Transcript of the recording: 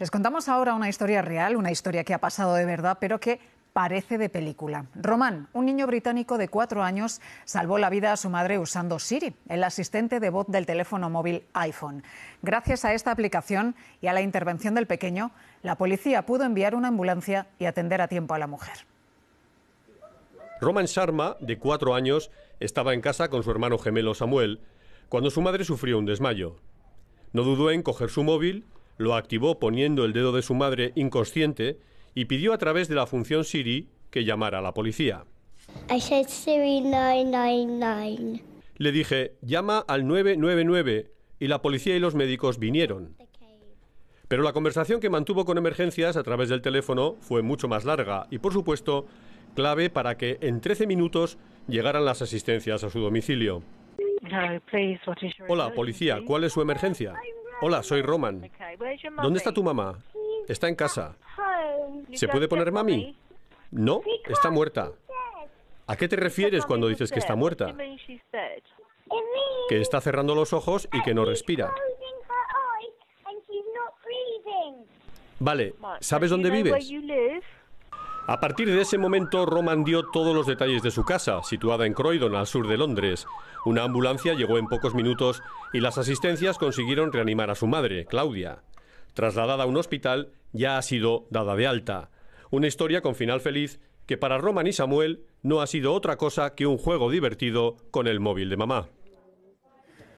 Les contamos ahora una historia real, una historia que ha pasado de verdad, pero que parece de película. Román, un niño británico de cuatro años, salvó la vida a su madre usando Siri, el asistente de voz del teléfono móvil iPhone. Gracias a esta aplicación y a la intervención del pequeño, la policía pudo enviar una ambulancia y atender a tiempo a la mujer. Roman Sharma, de cuatro años, estaba en casa con su hermano gemelo Samuel cuando su madre sufrió un desmayo. No dudó en coger su móvil lo activó poniendo el dedo de su madre inconsciente y pidió a través de la función Siri que llamara a la policía. Le dije, llama al 999 y la policía y los médicos vinieron. Pero la conversación que mantuvo con emergencias a través del teléfono fue mucho más larga y, por supuesto, clave para que en 13 minutos llegaran las asistencias a su domicilio. Hola, policía, ¿cuál es su emergencia? Hola, soy Roman. ¿Dónde está tu mamá? Está en casa. ¿Se puede poner mami? No, está muerta. ¿A qué te refieres cuando dices que está muerta? Que está cerrando los ojos y que no respira. Vale, ¿sabes dónde vives? A partir de ese momento, Roman dio todos los detalles de su casa, situada en Croydon, al sur de Londres. Una ambulancia llegó en pocos minutos y las asistencias consiguieron reanimar a su madre, Claudia. Trasladada a un hospital, ya ha sido dada de alta. Una historia con final feliz que para Roman y Samuel no ha sido otra cosa que un juego divertido con el móvil de mamá.